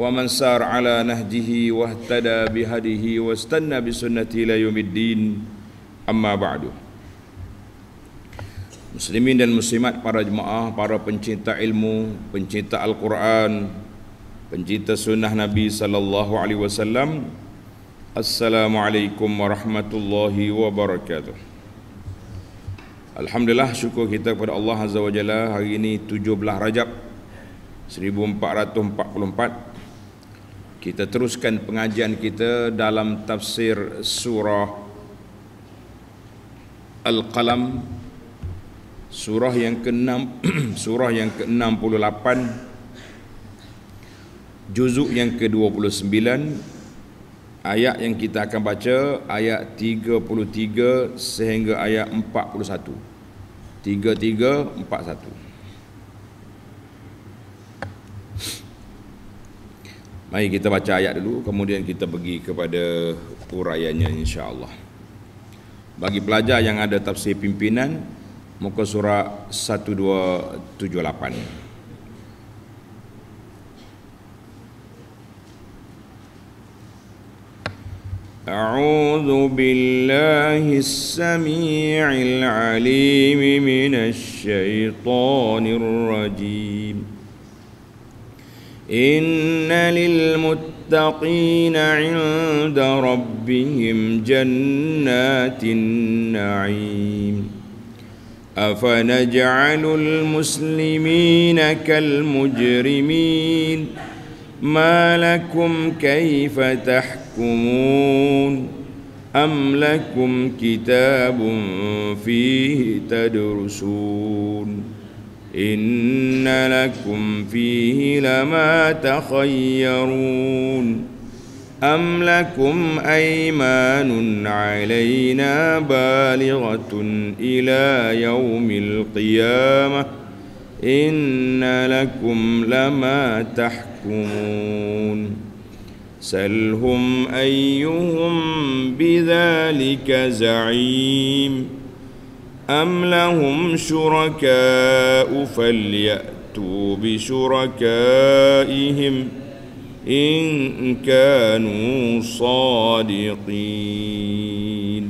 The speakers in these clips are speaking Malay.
ومن سار على نهجه واهتدى بهديه واستنى بسنته الى يوم الدين اما بعد Muslimin dan muslimat para jemaah, para pencinta ilmu, pencinta Al-Quran, pencinta sunnah Nabi sallallahu alaihi wasallam. Assalamualaikum warahmatullahi wabarakatuh. Alhamdulillah syukur kita kepada Allah Azza wa Jalla hari ini 17 Rajab 1444 kita teruskan pengajian kita dalam tafsir surah Al-Qalam surah yang ke-6 surah yang ke-68 juzuk yang ke-29 ayat yang kita akan baca ayat 33 sehingga ayat 41 33 41 Mari kita baca ayat dulu kemudian kita pergi kepada uraiannya insya-Allah. Bagi pelajar yang ada tafsir pimpinan muka surah 1278. A'udzu billahi samii'il 'aliim minasy syaithaanir rajim. إن للمتقين عند ربهم جنات النعيم أفنجعل المسلمين كالمجرمين ما لكم كيف تحكمون أم لكم كتاب فيه تدرسون إن لكم فيه لما تخيرون أم لكم أيمان علينا بالغة إلى يوم القيامة إن لكم لما تحكمون سلهم أيهم بذلك زعيم أم لهم شركاء فليأتوا بشركائهم إن كانوا صادقين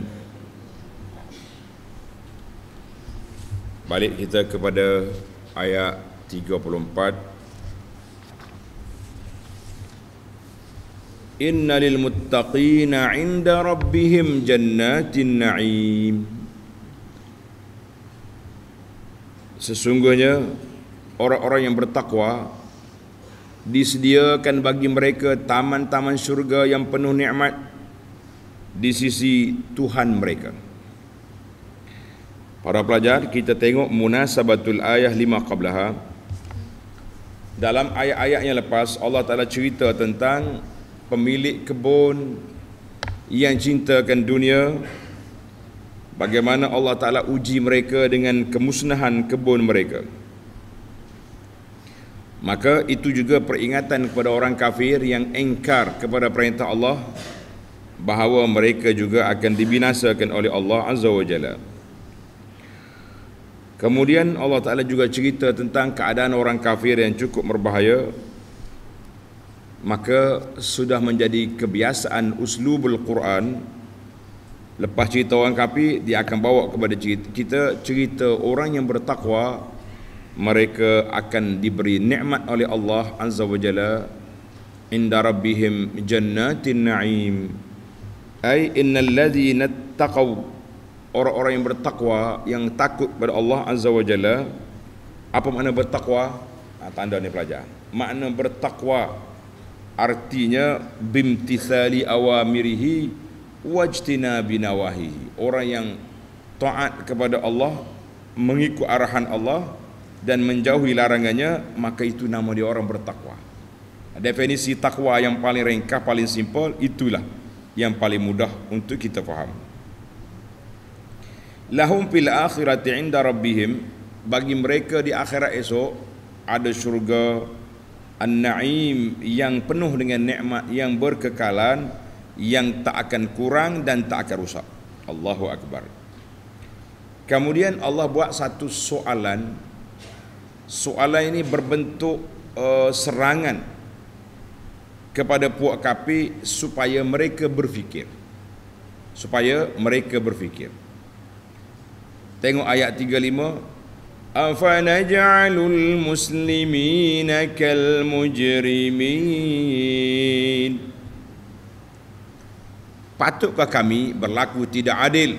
Balik kita kepada ayat 34 Inna lil muttaqina inda rabbihim jannatin na'im sesungguhnya orang-orang yang bertakwa disediakan bagi mereka taman-taman syurga yang penuh nikmat di sisi Tuhan mereka. Para pelajar, kita tengok munasabatul ayah lima qablaha. Dalam ayat-ayat yang lepas, Allah Ta'ala cerita tentang pemilik kebun yang cintakan dunia bagaimana Allah Ta'ala uji mereka dengan kemusnahan kebun mereka. Maka itu juga peringatan kepada orang kafir yang engkar kepada perintah Allah bahawa mereka juga akan dibinasakan oleh Allah Azza wa Jalla. Kemudian Allah Ta'ala juga cerita tentang keadaan orang kafir yang cukup berbahaya maka sudah menjadi kebiasaan uslubul Quran Lepas cerita orang kapi, dia akan bawa kepada cerita, kita cerita orang yang bertakwa mereka akan diberi nikmat oleh Allah Azza wa Jalla inda rabbihim jannatin na'im ay innal ladhina taqaw orang-orang yang bertakwa yang takut pada Allah Azza wa Jalla apa makna bertakwa ha, tanda ni pelajar makna bertakwa artinya bimtithali awamirihi wajtina binawahi orang yang taat kepada Allah mengikut arahan Allah dan menjauhi larangannya maka itu nama dia orang bertakwa definisi takwa yang paling ringkas paling simple itulah yang paling mudah untuk kita faham lahum fil akhirati inda rabbihim bagi mereka di akhirat esok ada syurga an-na'im yang penuh dengan nikmat yang berkekalan yang tak akan kurang dan tak akan rusak. Allahu akbar. Kemudian Allah buat satu soalan. Soalan ini berbentuk uh, serangan kepada puak kapi supaya mereka berfikir. Supaya mereka berfikir. Tengok ayat 35 Afanaj'alul muslimina kal mujrimin patutkah kami berlaku tidak adil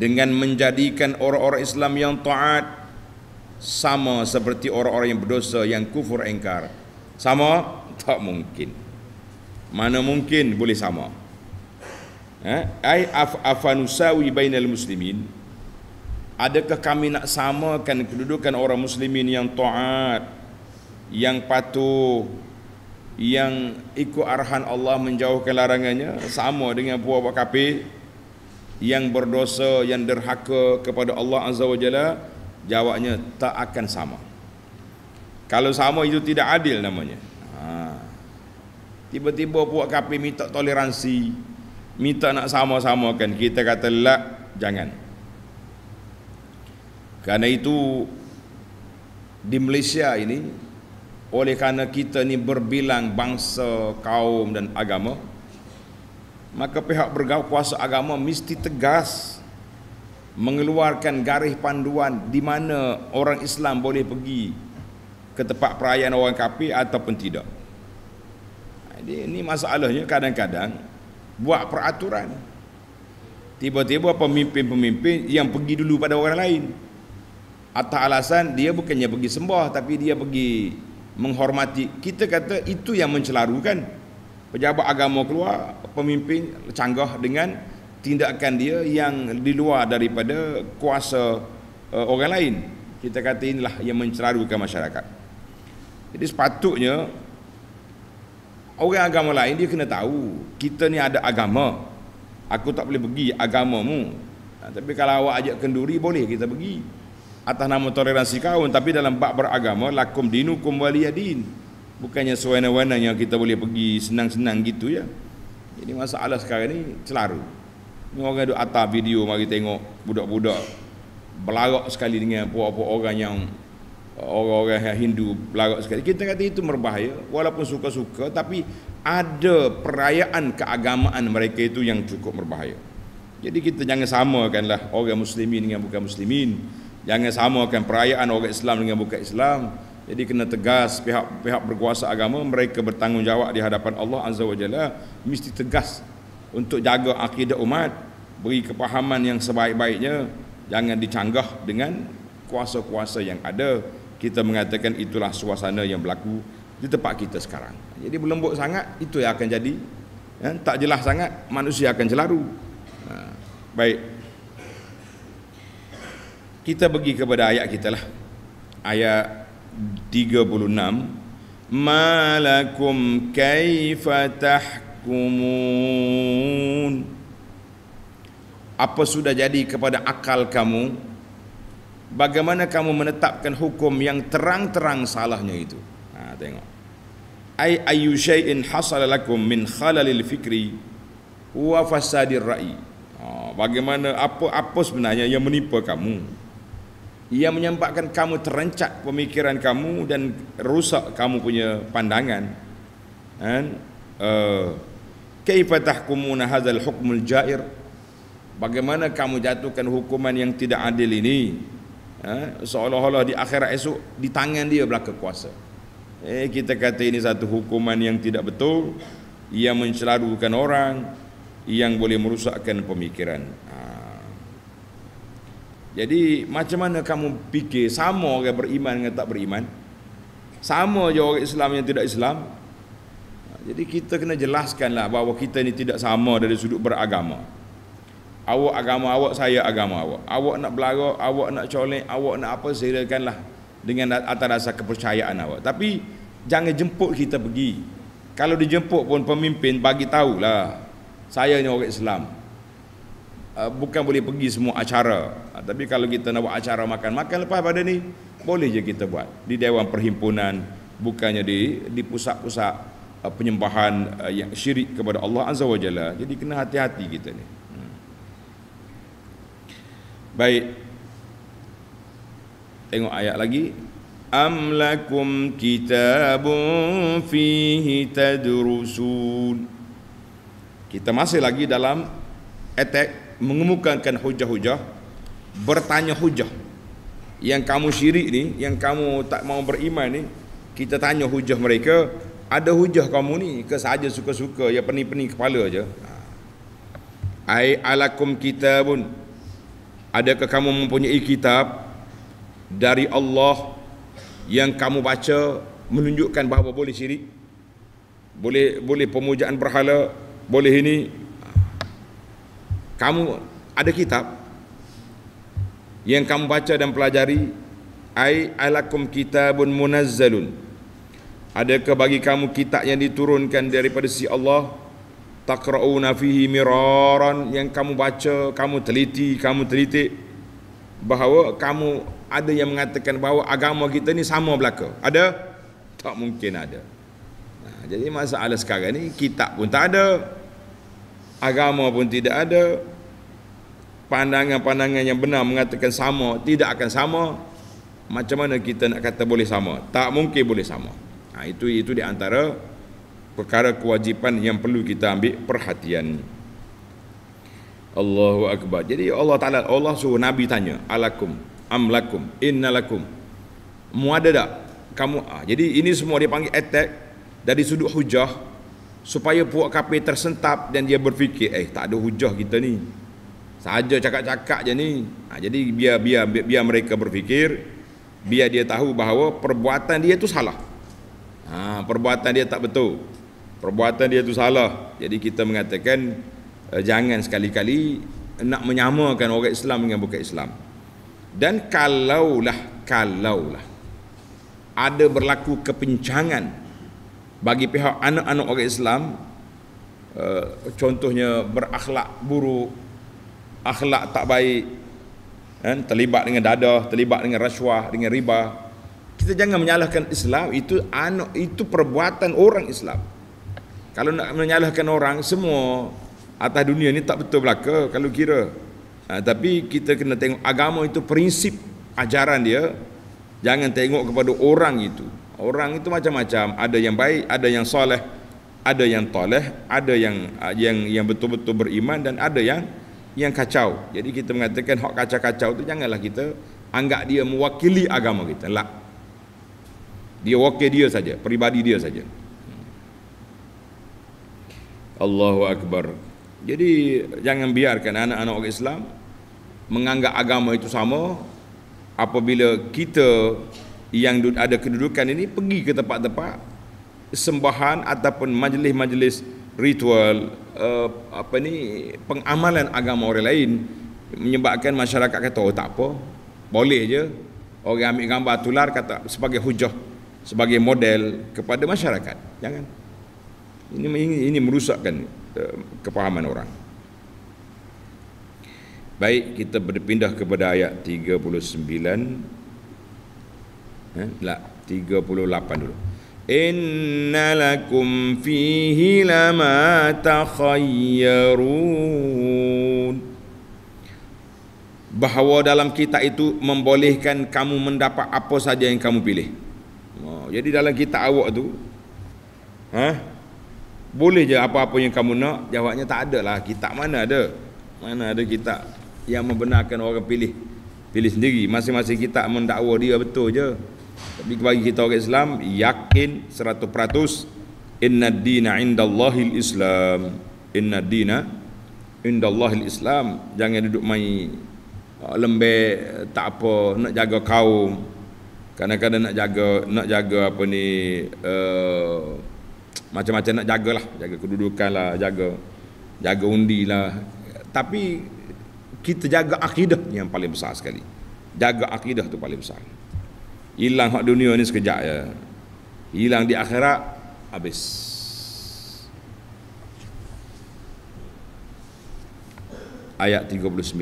dengan menjadikan orang-orang Islam yang taat sama seperti orang-orang yang berdosa yang kufur engkar sama tak mungkin mana mungkin boleh sama ha? ai af afanusawi bainal muslimin adakah kami nak samakan kedudukan orang muslimin yang taat yang patuh yang ikut arahan Allah menjauhkan larangannya sama dengan buah-buah kafir yang berdosa yang derhaka kepada Allah Azza Wajalla jawabnya tak akan sama kalau sama itu tidak adil namanya ha. tiba-tiba buah kafir minta toleransi minta nak sama-samakan kita kata lak jangan Karena itu di Malaysia ini oleh kerana kita ni berbilang bangsa, kaum dan agama Maka pihak berkuasa agama mesti tegas Mengeluarkan garis panduan di mana orang Islam boleh pergi ke tempat perayaan orang kafir ataupun tidak. Jadi ini masalahnya kadang-kadang buat peraturan. Tiba-tiba pemimpin-pemimpin yang pergi dulu pada orang lain. Atas alasan dia bukannya pergi sembah tapi dia pergi menghormati kita kata itu yang mencelarukan pejabat agama keluar pemimpin canggah dengan tindakan dia yang di luar daripada kuasa uh, orang lain kita kata inilah yang mencelarukan masyarakat jadi sepatutnya orang agama lain dia kena tahu kita ni ada agama aku tak boleh pergi agamamu ha, tapi kalau awak ajak kenduri boleh kita pergi atas nama toleransi kaum tapi dalam bab beragama lakum dinukum waliyadin bukannya sewenang-wenangnya kita boleh pergi senang-senang gitu ya Ini masalah sekarang ni celaru ni orang duk atas video mari tengok budak-budak belarak sekali dengan puak-puak orang yang orang-orang yang Hindu belarak sekali kita kata itu berbahaya walaupun suka-suka tapi ada perayaan keagamaan mereka itu yang cukup berbahaya jadi kita jangan samakanlah orang muslimin dengan bukan muslimin Jangan samakan perayaan orang Islam dengan bukan Islam. Jadi kena tegas pihak-pihak berkuasa agama mereka bertanggungjawab di hadapan Allah Azza wa Jalla mesti tegas untuk jaga akidah umat, beri kepahaman yang sebaik-baiknya, jangan dicanggah dengan kuasa-kuasa yang ada. Kita mengatakan itulah suasana yang berlaku di tempat kita sekarang. Jadi berlembut sangat itu yang akan jadi. Ya, tak jelas sangat manusia akan celaru. Ha, baik kita pergi kepada ayat kita lah ayat 36 malakum kaifa tahkumun apa sudah jadi kepada akal kamu bagaimana kamu menetapkan hukum yang terang-terang salahnya itu ha tengok ay ayu shay'in hasala lakum min khalalil fikri wa fasadir ra'i ha, bagaimana apa apa sebenarnya yang menipu kamu yang menyebabkan kamu terencat pemikiran kamu dan rusak kamu punya pandangan Kepatah kan? eh, kamu na hadzal hukmul jair bagaimana kamu jatuhkan hukuman yang tidak adil ini ha? seolah-olah di akhirat esok di tangan dia belaka kuasa eh kita kata ini satu hukuman yang tidak betul yang mencelarukan orang yang boleh merusakkan pemikiran ha. Jadi macam mana kamu fikir sama orang beriman dengan tak beriman? Sama je orang Islam yang tidak Islam. Jadi kita kena jelaskanlah bahawa kita ni tidak sama dari sudut beragama. Awak agama awak, saya agama awak. Awak nak belara, awak nak colek, awak nak apa silakanlah dengan atas rasa kepercayaan awak. Tapi jangan jemput kita pergi. Kalau dijemput pun pemimpin bagi tahulah saya ni orang Islam. Ah, bukan boleh pergi semua acara ah, tapi kalau kita nak buat acara makan-makan lepas pada ni boleh je kita buat di dewan perhimpunan bukannya di di pusat-pusat ah, penyembahan yang syirik kepada Allah azza wajalla jadi kena hati-hati kita ni hmm. baik tengok ayat lagi am lakum kitabun fihi tadrusun kita masih lagi dalam attack mengemukakan hujah-hujah bertanya hujah yang kamu syirik ni yang kamu tak mau beriman ni kita tanya hujah mereka ada hujah kamu ni ke saja suka-suka ya pening-pening kepala aja ai alakum kitabun adakah kamu mempunyai kitab dari Allah yang kamu baca menunjukkan bahawa boleh syirik boleh boleh pemujaan berhala boleh ini kamu ada kitab yang kamu baca dan pelajari ai alakum kitabun munazzalun adakah bagi kamu kitab yang diturunkan daripada si Allah taqrauna fihi miraran yang kamu baca kamu teliti kamu teliti bahawa kamu ada yang mengatakan bahawa agama kita ni sama belaka ada tak mungkin ada nah, jadi masalah sekarang ni kitab pun tak ada agama pun tidak ada pandangan-pandangan yang benar mengatakan sama tidak akan sama macam mana kita nak kata boleh sama tak mungkin boleh sama ha, itu itu di antara perkara kewajipan yang perlu kita ambil perhatian Allahu akbar jadi Allah taala Allah suruh nabi tanya alakum amlakum innalakum mu ada tak kamu ha, jadi ini semua dia panggil attack dari sudut hujah supaya puak kapir tersentap dan dia berfikir eh tak ada hujah kita ni saja cakap-cakap je ni ha, jadi biar biar biar mereka berfikir biar dia tahu bahawa perbuatan dia tu salah ha, perbuatan dia tak betul perbuatan dia tu salah jadi kita mengatakan eh, jangan sekali-kali nak menyamakan orang Islam dengan bukan Islam dan kalaulah kalaulah ada berlaku kepincangan bagi pihak anak-anak orang Islam uh, contohnya berakhlak buruk akhlak tak baik kan terlibat dengan dadah terlibat dengan rasuah dengan riba kita jangan menyalahkan Islam itu anak itu perbuatan orang Islam kalau nak menyalahkan orang semua atas dunia ni tak betul belaka kalau kira ha, tapi kita kena tengok agama itu prinsip ajaran dia jangan tengok kepada orang itu Orang itu macam-macam, ada yang baik, ada yang soleh, ada yang toleh, ada yang yang yang betul-betul beriman dan ada yang yang kacau. Jadi kita mengatakan hak kacau-kacau tu janganlah kita anggap dia mewakili agama kita. Lah. Dia wakil dia saja, peribadi dia saja. Allahu Akbar. Jadi jangan biarkan anak-anak Islam menganggap agama itu sama apabila kita yang ada kedudukan ini pergi ke tempat-tempat sembahan ataupun majlis-majlis ritual uh, apa ni pengamalan agama orang lain menyebabkan masyarakat kata oh tak apa boleh je orang ambil gambar tular kata sebagai hujah sebagai model kepada masyarakat jangan ini ini, ini merusakkan uh, kepahaman orang baik kita berpindah kepada ayat 39 eh, ya, 38 dulu innalakum fihi lama takhayyarun bahawa dalam kitab itu membolehkan kamu mendapat apa saja yang kamu pilih oh, jadi dalam kitab awak tu eh, boleh je apa-apa yang kamu nak jawabnya tak ada lah kitab mana ada mana ada kitab yang membenarkan orang pilih pilih sendiri masing-masing kitab mendakwa dia betul je tapi bagi kita orang Islam yakin 100% inna dina indallahi islam inna dina indallahi islam jangan duduk main ah, lembek tak apa nak jaga kaum kadang-kadang nak jaga nak jaga apa ni uh, macam-macam nak jagalah jaga kedudukan lah jaga jaga undi lah tapi kita jaga akidah yang paling besar sekali jaga akidah tu paling besar Hilang hak dunia ni sekejap je. Hilang di akhirat habis. Ayat 39.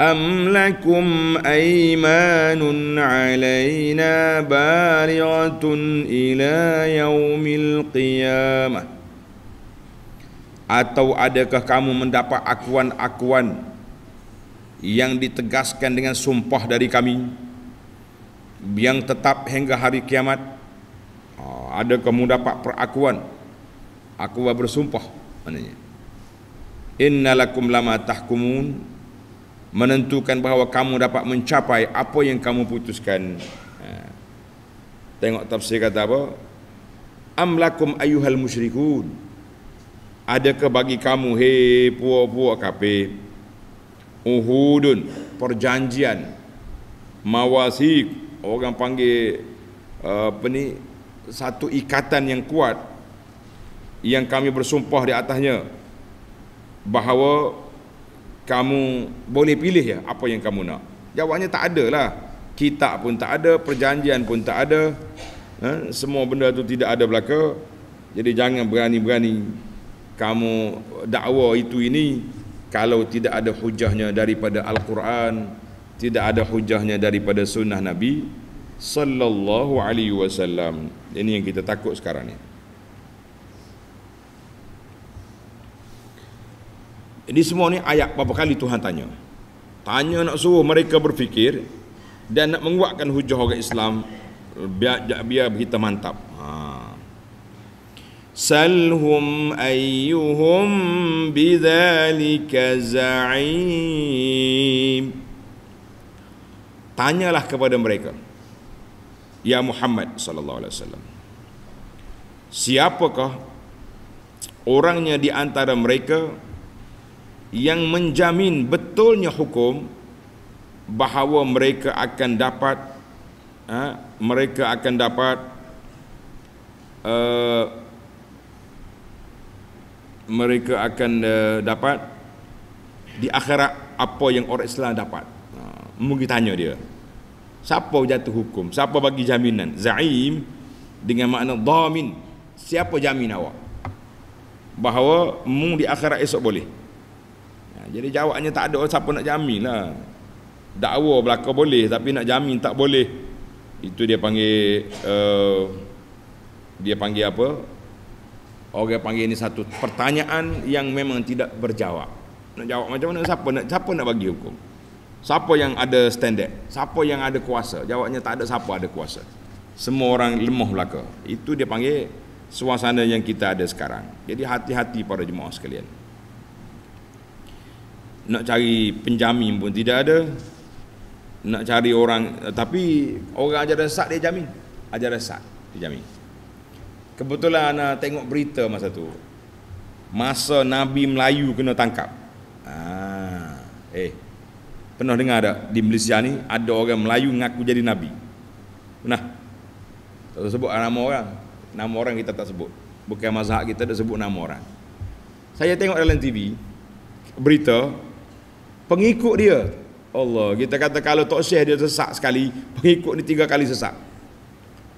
Am lakum أيمان علينا بالغة ila يوم qiyamah. Atau adakah kamu mendapat akuan-akuan yang ditegaskan dengan sumpah dari kami yang tetap hingga hari kiamat ha, ada kamu dapat perakuan aku bersumpah maknanya innalakum lama tahkumun menentukan bahawa kamu dapat mencapai apa yang kamu putuskan ha. tengok tafsir kata apa amlakum ayyuhal musyrikun adakah bagi kamu he puak-puak kafir uhudun perjanjian mawasik orang panggil uh, apa ni satu ikatan yang kuat yang kami bersumpah di atasnya bahawa kamu boleh pilih ya apa yang kamu nak jawabnya tak ada lah kitab pun tak ada perjanjian pun tak ada ha? semua benda tu tidak ada belaka jadi jangan berani-berani kamu dakwa itu ini kalau tidak ada hujahnya daripada Al-Quran tidak ada hujahnya daripada sunnah Nabi sallallahu alaihi wasallam. Ini yang kita takut sekarang ni. Ini semua ni ayat berapa kali Tuhan tanya. Tanya nak suruh mereka berfikir dan nak menguatkan hujah orang Islam biar biar kita mantap. Ha. Salhum ayyuhum bidzalika za'im tanyalah kepada mereka ya Muhammad sallallahu alaihi wasallam siapakah orangnya di antara mereka yang menjamin betulnya hukum bahawa mereka akan dapat ha, mereka akan dapat uh, mereka akan uh, dapat di akhirat apa yang orang Islam dapat. Ha, mungkin tanya dia. Siapa jatuh hukum? Siapa bagi jaminan? Zaim dengan makna dhamin. Siapa jamin awak? Bahawa mu di akhirat esok boleh. Ya, jadi jawabannya tak ada oh, siapa nak jamin lah. Dakwa belaka boleh tapi nak jamin tak boleh. Itu dia panggil uh, dia panggil apa? Orang panggil ini satu pertanyaan yang memang tidak berjawab. Nak jawab macam mana? Siapa nak siapa nak bagi hukum? Siapa yang ada standard? Siapa yang ada kuasa? Jawabnya tak ada siapa ada kuasa. Semua orang lemah belaka. Itu dia panggil suasana yang kita ada sekarang. Jadi hati-hati para jemaah sekalian. Nak cari penjamin pun tidak ada. Nak cari orang tapi orang ajaran sesat dia jamin. Ajaran sesat dia jamin. Kebetulan ana tengok berita masa tu. Masa Nabi Melayu kena tangkap. Ah, eh Pernah dengar tak di Malaysia ni ada orang Melayu ngaku jadi nabi? Pernah? Tak sebut nama orang. Nama orang kita tak sebut. Bukan mazhab kita dah sebut nama orang. Saya tengok dalam TV berita pengikut dia Allah kita kata kalau tok syekh dia sesak sekali pengikut ni tiga kali sesak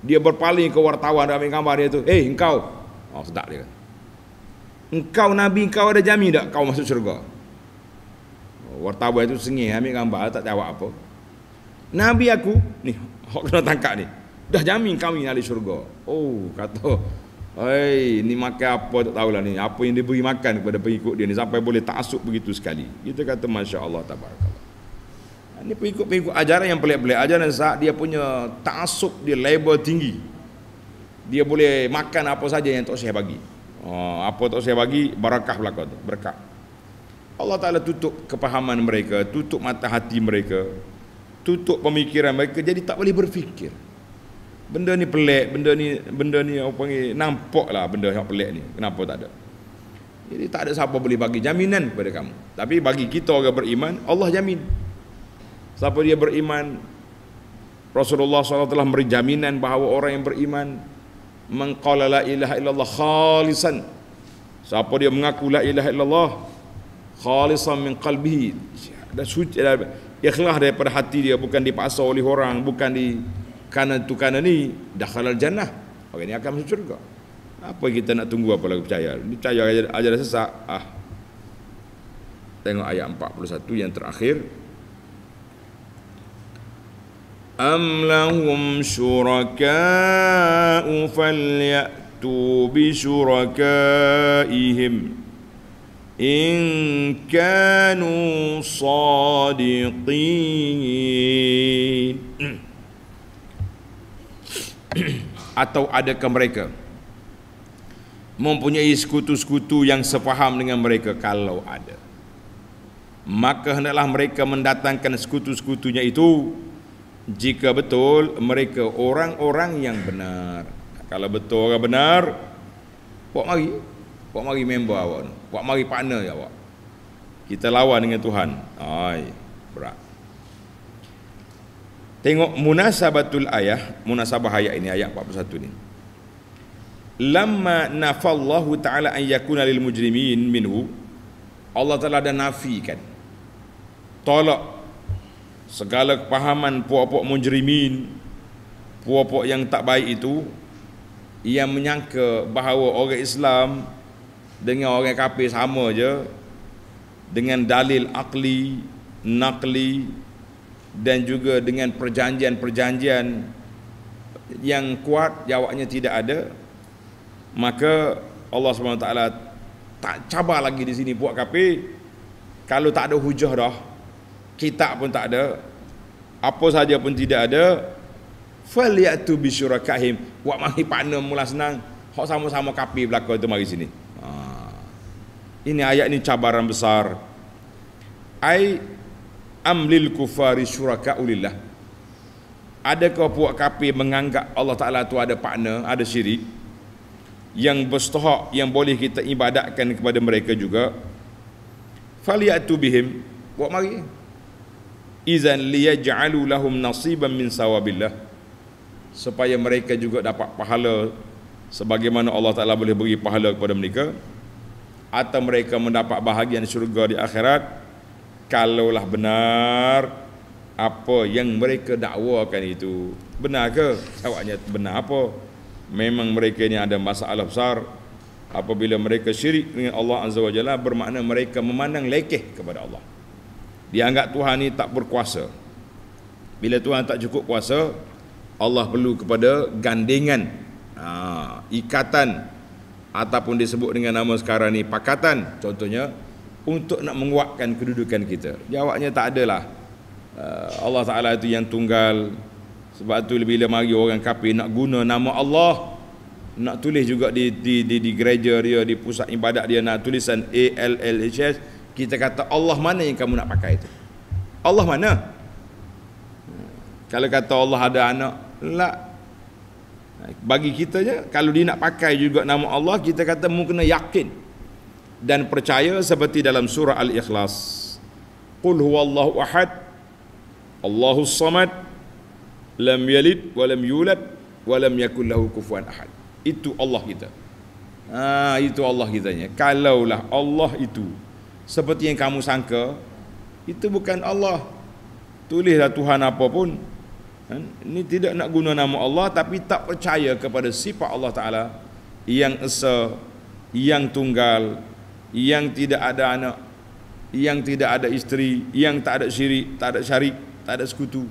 dia berpaling ke wartawan dan ambil gambar dia tu Hey, engkau oh sedap dia engkau nabi engkau ada jamin tak kau masuk syurga Wartawan itu sengih ambil gambar tak jawab apa. Nabi aku ni hok kena tangkap ni. Dah jamin kami ahli syurga. Oh kata Hei, ni makan apa tak tahu lah ni. Apa yang diberi makan kepada pengikut dia ni sampai boleh tak asuk begitu sekali. Kita kata masya-Allah tabarakallah. Ini ha, pengikut-pengikut ajaran yang pelik-pelik ajaran saat dia punya taksub dia label tinggi. Dia boleh makan apa saja yang tok saya bagi. Oh, apa tok saya bagi barakah belakang tu, berkah. Allah Ta'ala tutup kepahaman mereka tutup mata hati mereka tutup pemikiran mereka jadi tak boleh berfikir benda ni pelik benda ni benda ni orang panggil nampak lah benda yang pelik ni kenapa tak ada jadi tak ada siapa boleh bagi jaminan kepada kamu tapi bagi kita orang beriman Allah jamin siapa dia beriman Rasulullah SAW telah beri jaminan bahawa orang yang beriman mengqala la ilaha illallah khalisan siapa dia mengaku la ilaha illallah khalisan min qalbihi dan suci dan ikhlas daripada hati dia bukan dipaksa oleh orang bukan di kanan tu kanan ni dakhal al jannah orang ni akan masuk syurga apa kita nak tunggu apa lagi percaya percaya aja aja sesak ah tengok ayat 41 yang terakhir am lahum syurakaa falyatu bi syurakaihim إن كانوا صادقين atau adakah mereka mempunyai sekutu-sekutu yang sefaham dengan mereka kalau ada maka hendaklah mereka mendatangkan sekutu-sekutunya itu jika betul mereka orang-orang yang benar kalau betul orang benar buat mari buat mari member awak ni Buat mari partner je ya, awak. Kita lawan dengan Tuhan. Ai, berat. Tengok munasabatul ayah, munasabah ayat ini ayat 41 ni. Lamma Allah ta'ala an yakuna lil mujrimin minhu Allah Ta'ala dah nafikan Tolak Segala kepahaman puak-puak mujrimin Puak-puak yang tak baik itu Yang menyangka bahawa orang Islam dengan orang kafir sama je dengan dalil akli nakli dan juga dengan perjanjian-perjanjian yang kuat jawabnya tidak ada maka Allah Swt tak cabar lagi di sini buat kafir kalau tak ada hujah dah kitab pun tak ada apa saja pun tidak ada faliatu bisyurakahim buat mari partner mula senang hok sama-sama kafir belakang tu mari sini ini ayat ini cabaran besar. Ai amlil kufari syuraka ulillah. Adakah puak kapi menganggap Allah Ta'ala tu ada partner, ada syirik yang bestohak, yang boleh kita ibadatkan kepada mereka juga faliatu bihim buat mari izan liyaj'alu lahum nasiban min sawabillah, supaya mereka juga dapat pahala sebagaimana Allah Ta'ala boleh beri pahala kepada mereka atau mereka mendapat bahagian syurga di akhirat kalaulah benar apa yang mereka dakwakan itu benar ke jawabnya benar apa memang mereka ini ada masalah besar apabila mereka syirik dengan Allah azza wajalla bermakna mereka memandang lekeh kepada Allah dianggap Tuhan ini tak berkuasa bila Tuhan tak cukup kuasa Allah perlu kepada gandengan ha, ikatan ataupun disebut dengan nama sekarang ni pakatan contohnya untuk nak menguatkan kedudukan kita jawabnya tak adalah uh, Allah Ta'ala itu yang tunggal sebab tu bila mari orang kapi nak guna nama Allah nak tulis juga di di di, di gereja dia di pusat ibadat dia nak tulisan L L H S. kita kata Allah mana yang kamu nak pakai itu Allah mana hmm. kalau kata Allah ada anak lah bagi kita je kalau dia nak pakai juga nama Allah kita kata mu kena yakin dan percaya seperti dalam surah al-ikhlas qul huwa Allahu ahad Allahus samad lam yalid wa lam yulad wa lam yakul lahu kufuwan ahad itu Allah kita ha itu Allah kita kitanya kalaulah Allah itu seperti yang kamu sangka itu bukan Allah tulislah Tuhan apapun. Kan? Ini tidak nak guna nama Allah tapi tak percaya kepada sifat Allah Ta'ala Yang esa, yang tunggal, yang tidak ada anak, yang tidak ada isteri, yang tak ada syirik, tak ada syarik, tak ada sekutu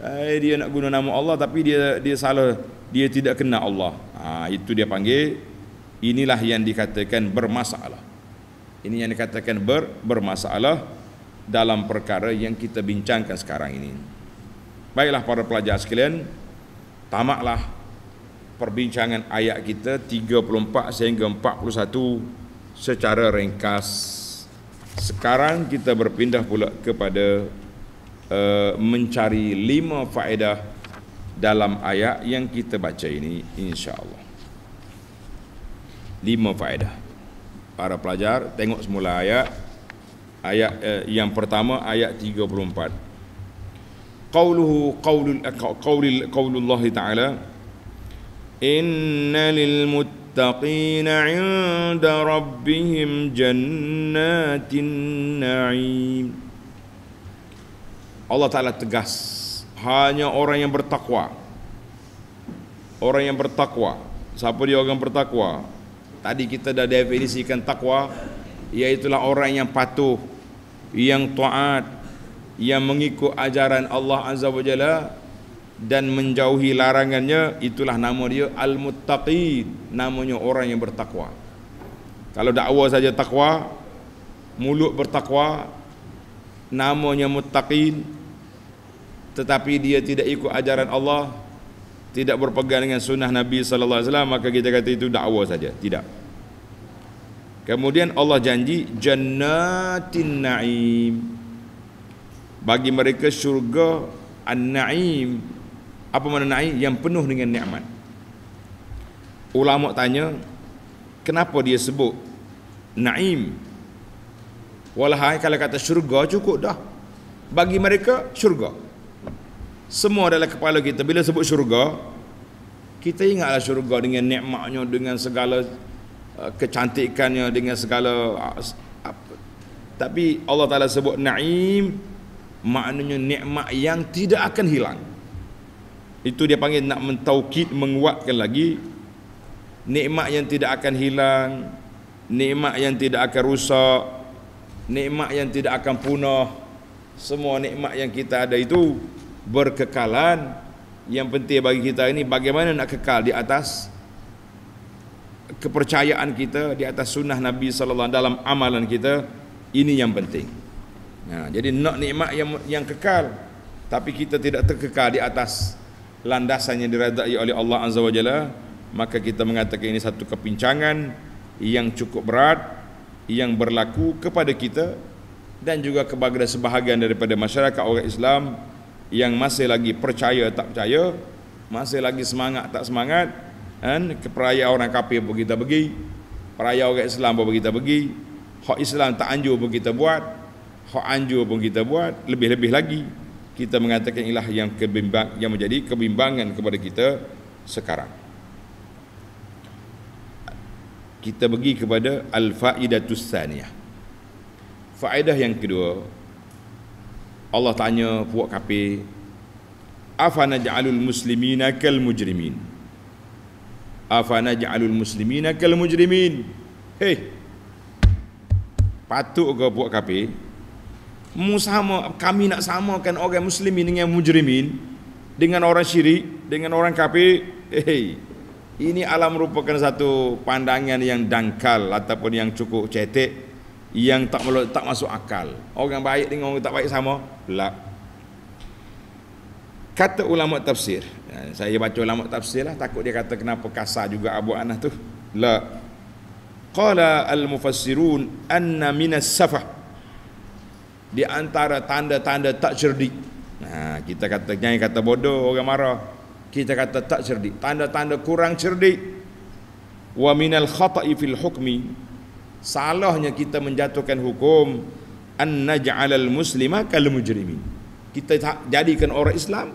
eh, Dia nak guna nama Allah tapi dia dia salah, dia tidak kena Allah ha, Itu dia panggil, inilah yang dikatakan bermasalah Ini yang dikatakan ber, bermasalah dalam perkara yang kita bincangkan sekarang ini. Baiklah para pelajar sekalian, tamaklah perbincangan ayat kita 34 sehingga 41 secara ringkas. Sekarang kita berpindah pula kepada uh, mencari lima faedah dalam ayat yang kita baca ini insya-Allah. Lima faedah. Para pelajar tengok semula ayat ayat uh, yang pertama ayat 34. قوله قول قول قول الله تعالى إن للمتقين عند Rabbihim جنات Naim. Allah Ta'ala tegas Hanya orang yang bertakwa Orang yang bertakwa Siapa dia orang yang bertakwa Tadi kita dah definisikan takwa Iaitulah orang yang patuh Yang taat yang mengikut ajaran Allah Azza wa Jalla dan menjauhi larangannya itulah nama dia al-muttaqin namanya orang yang bertakwa kalau dakwa saja takwa mulut bertakwa namanya muttaqin tetapi dia tidak ikut ajaran Allah tidak berpegang dengan sunnah Nabi sallallahu alaihi wasallam maka kita kata itu dakwa saja tidak kemudian Allah janji jannatin na'im bagi mereka syurga an-naim apa mana naim yang penuh dengan nikmat ulama tanya kenapa dia sebut naim walhai kalau kata syurga cukup dah bagi mereka syurga semua dalam kepala kita bila sebut syurga kita ingatlah syurga dengan nikmatnya dengan segala uh, kecantikannya dengan segala uh, tapi Allah Taala sebut naim maknanya nikmat yang tidak akan hilang itu dia panggil nak mentaukid menguatkan lagi nikmat yang tidak akan hilang nikmat yang tidak akan rusak nikmat yang tidak akan punah semua nikmat yang kita ada itu berkekalan yang penting bagi kita ini bagaimana nak kekal di atas kepercayaan kita di atas sunnah Nabi sallallahu alaihi wasallam dalam amalan kita ini yang penting ha, Jadi nak nikmat yang yang kekal Tapi kita tidak terkekal di atas Landasan yang diradai oleh Allah Azza wa Jalla Maka kita mengatakan ini satu kepincangan Yang cukup berat Yang berlaku kepada kita Dan juga kepada sebahagian daripada masyarakat orang Islam Yang masih lagi percaya tak percaya Masih lagi semangat tak semangat Kan, keperaya orang kafir pun kita pergi Peraya orang Islam pun kita pergi Hak Islam tak anjur pun kita buat hak anjur pun kita buat lebih-lebih lagi kita mengatakan ialah yang kebimbang yang menjadi kebimbangan kepada kita sekarang kita pergi kepada al-faidatus saniyah faedah yang kedua Allah tanya puak kapi afana ja'alul muslimina kal mujrimin afana ja'alul muslimina kal mujrimin hei patuk ke puak kapi Mu sama kami nak samakan orang muslimin dengan mujrimin dengan orang syirik dengan orang kafir eh hey, ini alam merupakan satu pandangan yang dangkal ataupun yang cukup cetek yang tak tak masuk akal orang baik dengan orang tak baik sama pula kata ulama tafsir ya, saya baca ulama tafsir lah takut dia kata kenapa kasar juga abu anah tu la qala al mufassirun anna minas safah di antara tanda-tanda tak cerdik. Nah, ha, kita kata jangan kata bodoh orang marah. Kita kata tak cerdik, tanda-tanda kurang cerdik. Wa minal khata'i fil hukmi. Salahnya kita menjatuhkan hukum an naj'alal muslima kal mujrimin. Kita jadikan orang Islam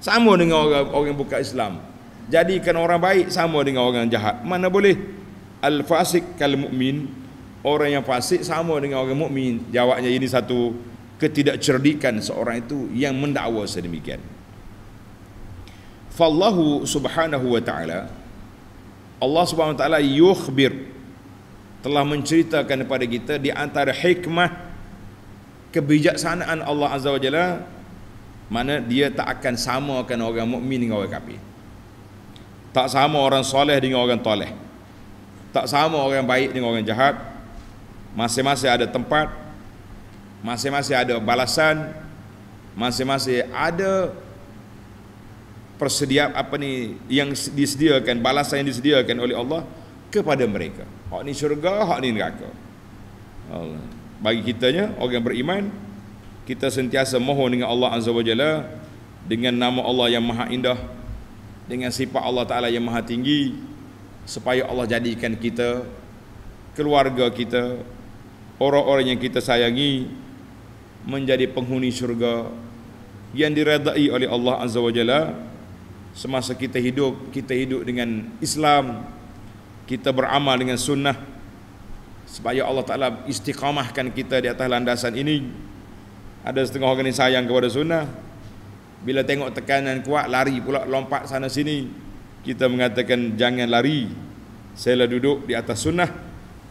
sama dengan orang orang bukan Islam. Jadikan orang baik sama dengan orang jahat. Mana boleh? Al fasik kal mukmin orang yang fasik sama dengan orang mukmin jawabnya ini satu ketidakcerdikan seorang itu yang mendakwa sedemikian fallahu subhanahu wa taala Allah subhanahu wa taala yukhbir telah menceritakan kepada kita di antara hikmah kebijaksanaan Allah azza wa jalla mana dia tak akan samakan orang mukmin dengan orang kafir tak sama orang soleh dengan orang toleh tak sama orang baik dengan orang jahat masing-masing ada tempat masing-masing ada balasan masing-masing ada persediaan apa ni yang disediakan balasan yang disediakan oleh Allah kepada mereka hak ni syurga hak ni neraka Allah bagi kitanya orang yang beriman kita sentiasa mohon dengan Allah Azza wa Jalla dengan nama Allah yang maha indah dengan sifat Allah Ta'ala yang maha tinggi supaya Allah jadikan kita keluarga kita orang-orang yang kita sayangi menjadi penghuni syurga yang diredai oleh Allah Azza wa Jalla semasa kita hidup kita hidup dengan Islam kita beramal dengan sunnah supaya Allah Taala istiqamahkan kita di atas landasan ini ada setengah orang yang sayang kepada sunnah bila tengok tekanan kuat lari pula lompat sana sini kita mengatakan jangan lari saya lah duduk di atas sunnah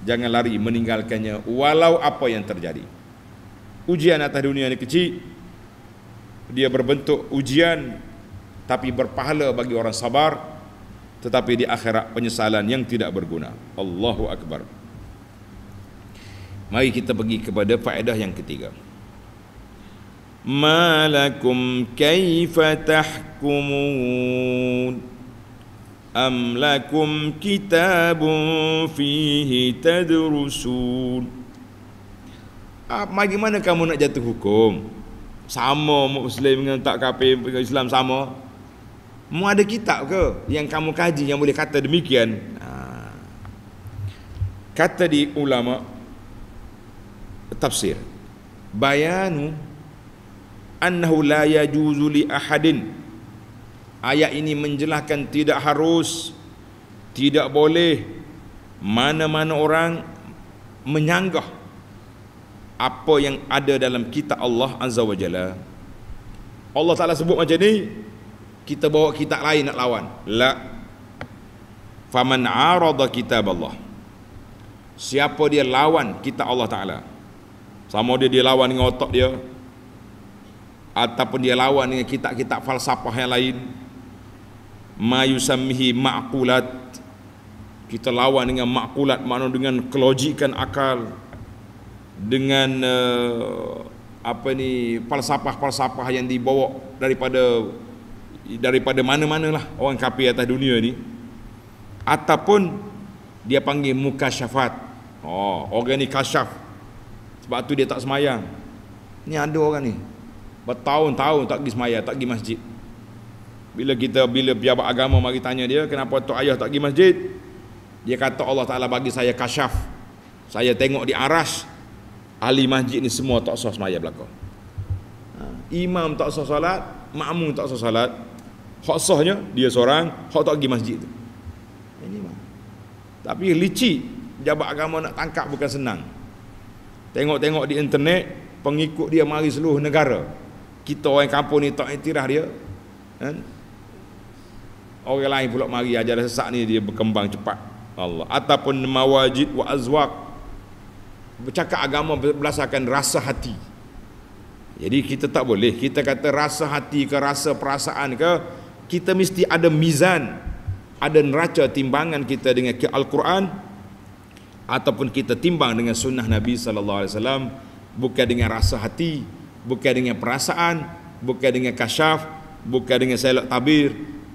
jangan lari meninggalkannya walau apa yang terjadi ujian atas dunia ini kecil dia berbentuk ujian tapi berpahala bagi orang sabar tetapi di akhirat penyesalan yang tidak berguna Allahu Akbar mari kita pergi kepada faedah yang ketiga malakum kaifa أم لكم كتاب فيه تدرسون ah, Bagaimana kamu nak jatuh hukum? Sama Muslim dengan tak kafir Islam sama. Mu ada kitab ke yang kamu kaji yang boleh kata demikian? Ah. Kata di ulama tafsir bayanu anhu la yajuzu li ahadin ayat ini menjelaskan tidak harus tidak boleh mana-mana orang menyanggah apa yang ada dalam kitab Allah Azza wa Jalla Allah Ta'ala sebut macam ni kita bawa kitab lain nak lawan la faman arada kitab Allah siapa dia lawan kitab Allah Ta'ala sama dia dia lawan dengan otak dia ataupun dia lawan dengan kitab-kitab falsafah yang lain mayusamhi makulat kita lawan dengan makulat makna dengan kelogikan akal dengan uh, apa ni palsapah palsapah yang dibawa daripada daripada mana-mana lah orang kafir atas dunia ni ataupun dia panggil mukasyafat oh orang ni kasyaf sebab tu dia tak semayang ni ada orang ni bertahun-tahun tak pergi semayang tak pergi masjid bila kita bila pejabat agama mari tanya dia kenapa tok ayah tak pergi masjid? Dia kata Allah Taala bagi saya kasyaf. Saya tengok di aras ahli masjid ni semua tak sah sembahyang belaka. Ha, imam tak sah solat, makmum tak sah solat. Hak sahnya dia seorang, hak tak pergi masjid tu. Ini mah. Tapi licik pejabat agama nak tangkap bukan senang. Tengok-tengok di internet pengikut dia mari seluruh negara. Kita orang kampung ni tak iktiraf dia. Kan? orang lain pula mari ajaran sesak ni dia berkembang cepat Allah ataupun mawajid wa azwaq bercakap agama berdasarkan rasa hati jadi kita tak boleh kita kata rasa hati ke rasa perasaan ke kita mesti ada mizan ada neraca timbangan kita dengan Al-Quran ataupun kita timbang dengan sunnah Nabi sallallahu alaihi wasallam bukan dengan rasa hati bukan dengan perasaan bukan dengan kasyaf bukan dengan selok tabir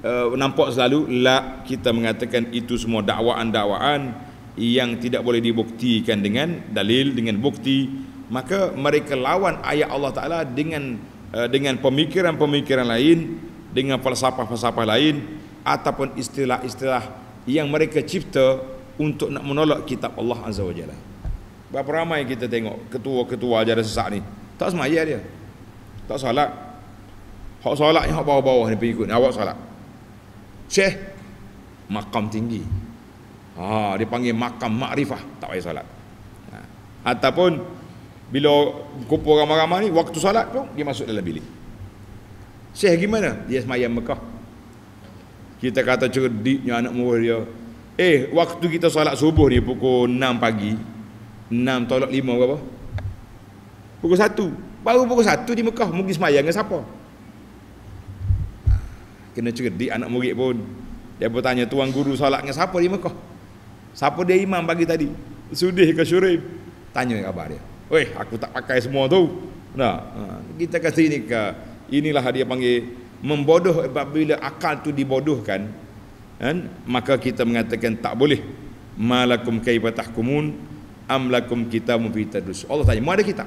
uh, nampak selalu la kita mengatakan itu semua dakwaan-dakwaan yang tidak boleh dibuktikan dengan dalil dengan bukti maka mereka lawan ayat Allah taala dengan uh, dengan pemikiran-pemikiran lain dengan falsafah-falsafah lain ataupun istilah-istilah yang mereka cipta untuk nak menolak kitab Allah azza wajalla Berapa ramai kita tengok ketua-ketua ajaran sesat ni Tak semayah dia Tak solat Hak solat ni hak bawah-bawah ni pengikut ni Awak solat Syekh Makam tinggi ha, Dia panggil makam makrifah Tak payah salat ha. Ataupun Bila kumpul ramai-ramai ni Waktu salat tu Dia masuk dalam bilik Syekh gimana? Dia semayang Mekah Kita kata cerdiknya anak murid dia Eh waktu kita salat subuh ni Pukul 6 pagi 6 tolak 5 apa, Pukul 1 Baru pukul 1 di Mekah Mungkin semayang dengan siapa? kena cerdik anak murid pun dia bertanya tuan guru solat dengan siapa di Mekah siapa dia imam bagi tadi sudih ke syurim tanya khabar dia weh aku tak pakai semua tu nah ha, kita kasi ini ke inilah dia panggil membodoh apabila akal tu dibodohkan kan maka kita mengatakan tak boleh malakum kaifa tahkumun am lakum kitabun fi Allah tanya mu ada kita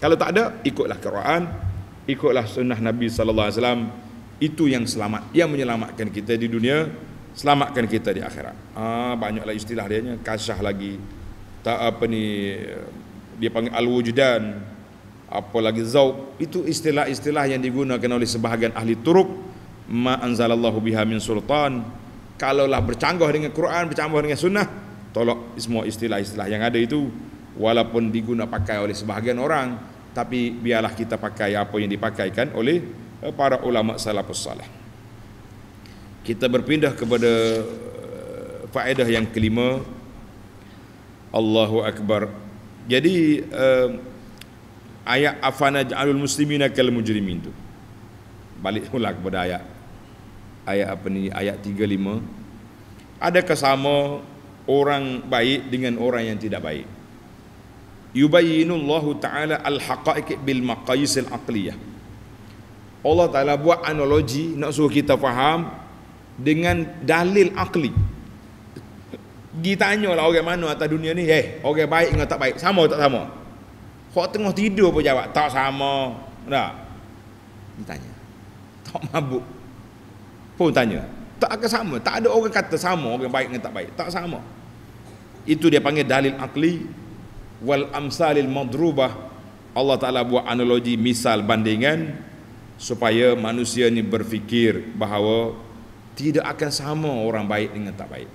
kalau tak ada ikutlah Quran ikutlah sunnah Nabi sallallahu alaihi wasallam itu yang selamat yang menyelamatkan kita di dunia selamatkan kita di akhirat ah banyaklah istilah dia kasyah lagi tak apa ni dia panggil al wujudan apa lagi zauq itu istilah-istilah yang digunakan oleh sebahagian ahli turuk ma anzalallahu biha min sultan kalaulah bercanggah dengan Quran bercanggah dengan sunnah tolak semua istilah-istilah yang ada itu walaupun digunakan pakai oleh sebahagian orang tapi biarlah kita pakai apa yang dipakaikan oleh Eh, para ulama salafus salih. Kita berpindah kepada eh, faedah yang kelima. Allahu akbar. Jadi uh, ayat afana ja'alul muslimina kal mujrimin tu. Balik pula kepada ayat. Ayat apa ni? Ayat 35. Ada kesama orang baik dengan orang yang tidak baik. Yubayyinullahu ta'ala al-haqa'iq bil maqayis al-aqliyah. Allah Ta'ala buat analogi nak suruh kita faham dengan dalil akli ditanya lah orang mana atas dunia ni eh orang baik dengan tak baik sama tak sama kau tengah tidur pun jawab tak sama tak ditanya tak mabuk pun tanya tak akan sama tak ada orang kata sama orang baik dengan tak baik tak sama itu dia panggil dalil akli wal amsalil madrubah Allah Ta'ala buat analogi misal bandingan supaya manusia ni berfikir bahawa tidak akan sama orang baik dengan tak baik.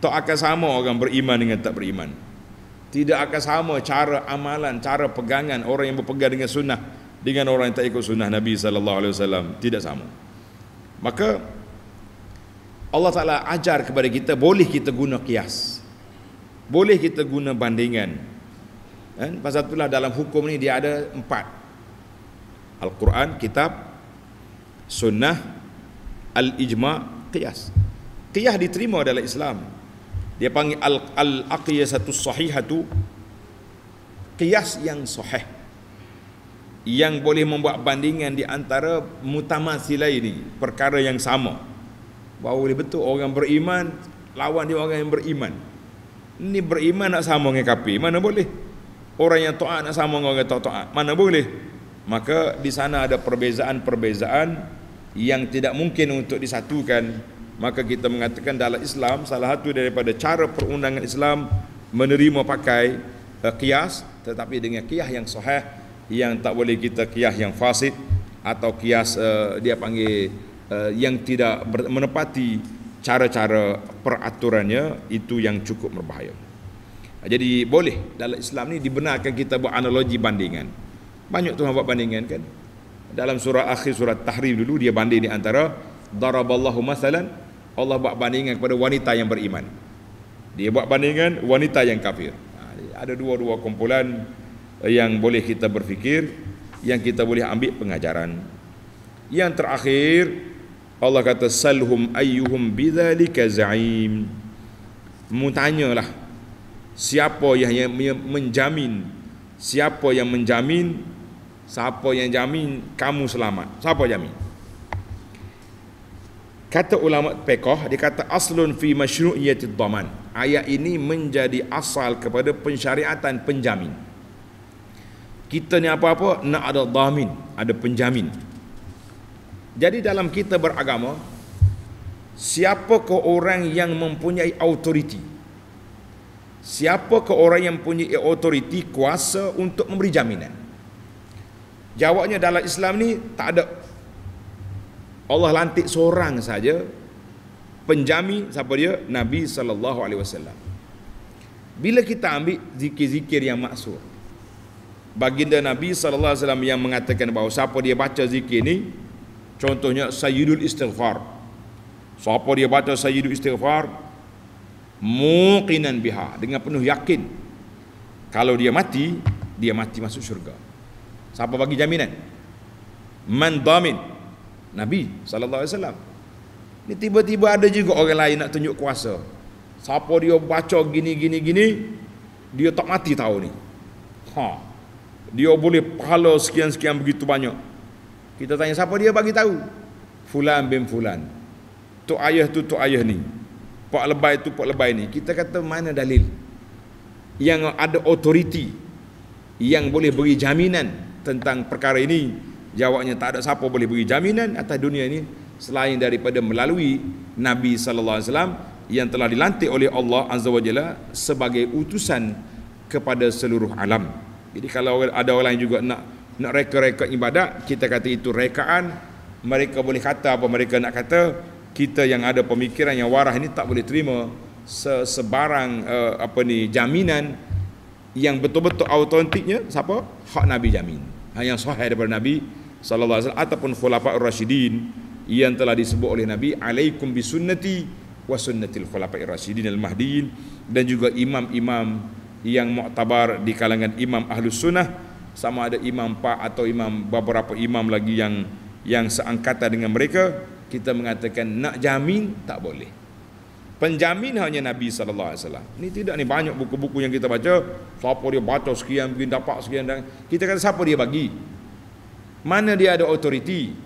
Tak akan sama orang beriman dengan tak beriman. Tidak akan sama cara amalan, cara pegangan orang yang berpegang dengan sunnah dengan orang yang tak ikut sunnah Nabi sallallahu alaihi wasallam, tidak sama. Maka Allah Taala ajar kepada kita boleh kita guna kias. Boleh kita guna bandingan. Kan? Pasal itulah dalam hukum ni dia ada empat Al-Quran, kitab, sunnah, al-ijma, qiyas. Qiyas diterima dalam Islam. Dia panggil al al aqiyatu sahihatu qiyas yang sahih. Yang boleh membuat bandingan di antara mutamasilah ini, perkara yang sama. Bahawa boleh betul orang beriman lawan dia orang yang beriman. Ini beriman nak sama dengan kafir, mana boleh? Orang yang taat nak sama dengan orang yang taat, mana boleh? maka di sana ada perbezaan-perbezaan yang tidak mungkin untuk disatukan maka kita mengatakan dalam Islam salah satu daripada cara perundangan Islam menerima pakai uh, eh, kias tetapi dengan kias yang sahih yang tak boleh kita kias yang fasid atau kias uh, eh, dia panggil uh, yang tidak menepati cara-cara peraturannya itu yang cukup berbahaya. Jadi boleh dalam Islam ni dibenarkan kita buat analogi bandingan. Banyak tuan buat bandingan kan. Dalam surah akhir surah Tahrim dulu dia banding di antara daraballahu masalan Allah buat bandingan kepada wanita yang beriman. Dia buat bandingan wanita yang kafir. Ha, ada dua-dua kumpulan yang boleh kita berfikir, yang kita boleh ambil pengajaran. Yang terakhir Allah kata salhum ayyuhum bidzalika za'im. Mutanyalah siapa yang menjamin siapa yang menjamin Siapa yang jamin kamu selamat? Siapa jamin? Kata ulama Pekoh, dia kata aslun fi masyru'iyatid daman. Ayat ini menjadi asal kepada pensyariatan penjamin. Kita ni apa-apa nak ada damin, ada penjamin. Jadi dalam kita beragama, siapa ke orang yang mempunyai autoriti? ke orang yang mempunyai autoriti kuasa untuk memberi jaminan? Jawabnya dalam Islam ni tak ada Allah lantik seorang saja penjami siapa dia Nabi sallallahu alaihi wasallam. Bila kita ambil zikir-zikir yang maksud Baginda Nabi sallallahu alaihi wasallam yang mengatakan bahawa siapa dia baca zikir ni contohnya sayyidul istighfar. Siapa dia baca sayyidul istighfar muqinan biha dengan penuh yakin kalau dia mati dia mati masuk syurga. Siapa bagi jaminan? Man damin? Nabi sallallahu alaihi wasallam. Ni tiba-tiba ada juga orang lain nak tunjuk kuasa. Siapa dia baca gini gini gini, dia tak mati tahu ni. Ha. Dia boleh pahala sekian-sekian begitu banyak. Kita tanya siapa dia bagi tahu? Fulan bin fulan. Tok ayah tu tok ayah ni. Pak lebay tu pak lebay ni. Kita kata mana dalil? Yang ada otoriti yang boleh beri jaminan tentang perkara ini jawabnya tak ada siapa boleh beri jaminan atas dunia ini selain daripada melalui Nabi sallallahu alaihi wasallam yang telah dilantik oleh Allah azza wajalla sebagai utusan kepada seluruh alam. Jadi kalau ada orang yang juga nak nak reka-reka ibadat, kita kata itu rekaan. Mereka boleh kata apa mereka nak kata. Kita yang ada pemikiran yang waras ini tak boleh terima sebarang uh, apa ni jaminan yang betul-betul autentiknya siapa? Hak Nabi jamin. Ha, yang sahih daripada Nabi sallallahu alaihi wasallam ataupun khulafaur rasyidin yang telah disebut oleh Nabi alaikum bisunnati wa sunnatil khulafaur rasyidin al mahdiin dan juga imam-imam yang muktabar di kalangan imam ahlu sunnah sama ada imam pak atau imam beberapa imam lagi yang yang seangkatan dengan mereka kita mengatakan nak jamin tak boleh Penjamin hanya Nabi sallallahu alaihi wasallam. Ini tidak ni banyak buku-buku yang kita baca, siapa dia baca sekian mungkin dapat sekian dan kita kata siapa dia bagi? Mana dia ada authority?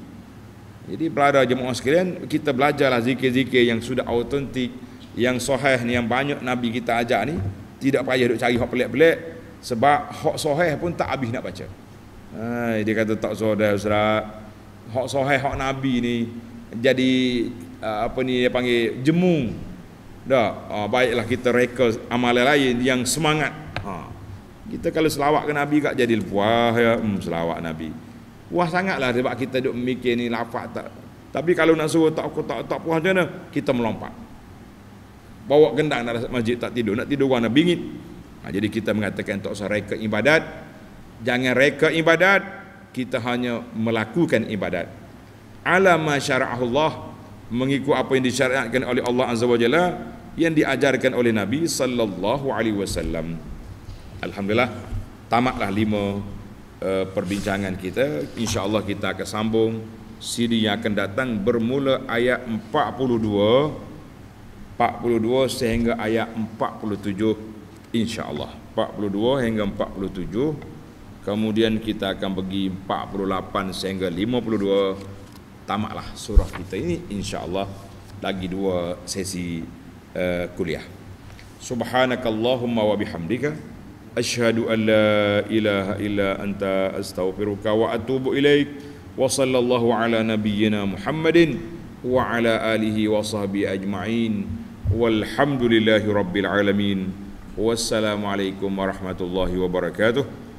Jadi pelajar jemaah sekalian, kita belajarlah zikir-zikir yang sudah autentik, yang sahih ni yang banyak Nabi kita ajar ni, tidak payah duk cari hak pelik-pelik sebab hak sahih pun tak habis nak baca. Ha, dia kata tak sahih Ustaz. Hak sahih hak Nabi ni jadi ah, apa ni dia panggil jemung Dah, uh, baiklah kita reka amal lain yang semangat. Ha. Kita kalau selawat ke Nabi kak jadi puas ya, hmm, selawat Nabi. Puas sangatlah sebab kita duk memikir ni lafaz tak. Tapi kalau nak suruh tak aku tak tak puas macam Kita melompat. Bawa gendang dalam masjid tak tidur, nak tidur warna bingit. Ha, jadi kita mengatakan tak usah reka ibadat. Jangan reka ibadat, kita hanya melakukan ibadat. alam ma Allah mengikut apa yang disyariatkan oleh Allah Azza wa Jalla yang diajarkan oleh Nabi sallallahu alaihi wasallam. Alhamdulillah tamatlah lima uh, perbincangan kita. Insya-Allah kita akan sambung siri yang akan datang bermula ayat 42 42 sehingga ayat 47 insya-Allah. 42 hingga 47 kemudian kita akan pergi 48 sehingga 52 tamatlah surah kita ini insyaallah lagi dua sesi uh, kuliah subhanakallahumma wa bihamdika ashhadu an la ilaha illa anta astaghfiruka wa atubu ilaik wa sallallahu ala nabiyyina muhammadin wa ala alihi wa sahbihi ajma'in walhamdulillahi rabbil alamin wassalamu alaikum warahmatullahi wabarakatuh